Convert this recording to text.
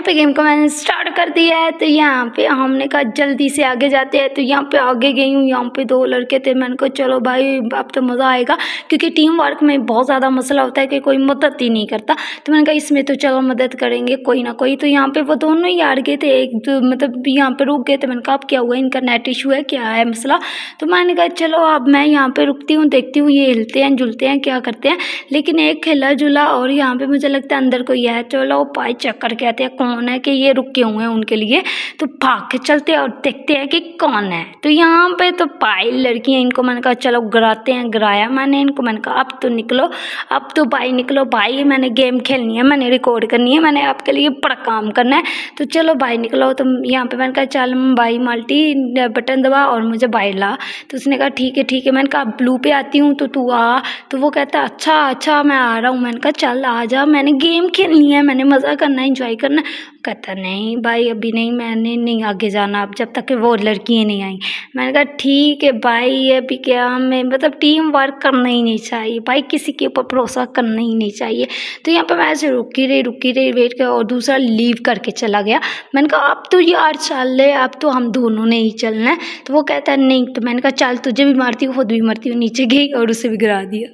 यहाँ पे गेम को मैंने स्टार्ट कर दिया है तो यहाँ पे हमने कहा जल्दी से आगे जाते हैं तो यहाँ पे आगे गई हूँ यहाँ पे दो लड़के थे मैंने कहा चलो भाई अब तो मज़ा आएगा क्योंकि टीम वर्क में बहुत ज़्यादा मसला होता है कि कोई मदद ही नहीं करता तो मैंने कहा इसमें तो चलो मदद करेंगे कोई ना कोई तो यहाँ पर वो दोनों ही आड़ गए थे एक तो मतलब यहाँ पर रुक गए तो मैंने कहा अब क्या हुआ इनका नेट इशू है क्या है मसला तो मैंने कहा चलो अब मैं यहाँ पर रुकती हूँ देखती हूँ ये हिलते हैं जुलते हैं क्या करते हैं लेकिन एक खिला जुला और यहाँ पर मुझे लगता है अंदर कोई है चलो पाए चक्कर कहते आते हैं कौन होना है कि ये रुके हुए हैं उनके लिए तो भाग के चलते और देखते हैं कि कौन है तो यहाँ पे तो भाई लड़कियाँ इनको मैंने कहा चलो गराते हैं गराया मैंने इनको मैंने कहा अब तो निकलो अब तो भाई निकलो भाई मैंने गेम खेलनी है मैंने रिकॉर्ड करनी है मैंने आपके लिए बड़ा काम करना है तो चलो भाई निकलो तो यहाँ पर मैंने कहा चल भाई माल्टी बटन दबा और मुझे भाई ला तो उसने कहा ठीक है ठीक है मैंने कहा ब्लू पे आती हूँ तो तू आ तो वो कहता अच्छा अच्छा मैं आ रहा हूँ मैंने कहा चल आ जा मैंने गेम खेलनी है मैंने मज़ा करना है इंजॉय करना है कहता नहीं भाई अभी नहीं मैंने नहीं आगे जाना अब जब तक कि वो लड़कियाँ नहीं आई मैंने कहा ठीक है भाई अभी क्या हमें मतलब टीम वर्क करना ही नहीं चाहिए भाई किसी के ऊपर भरोसा करना ही नहीं चाहिए तो यहाँ पर मैं ऐसे रुकी रही रुकी रही वेट कर और दूसरा लीव करके चला गया मैंने कहा अब तो यार चल रहे अब तो हम दोनों ने ही चलना है तो वो कहता है नहीं तो मैंने कहा चल तुझे भी मारती हूँ खुद भी मारती हूँ नीचे गई और उसे भी गिरा दिया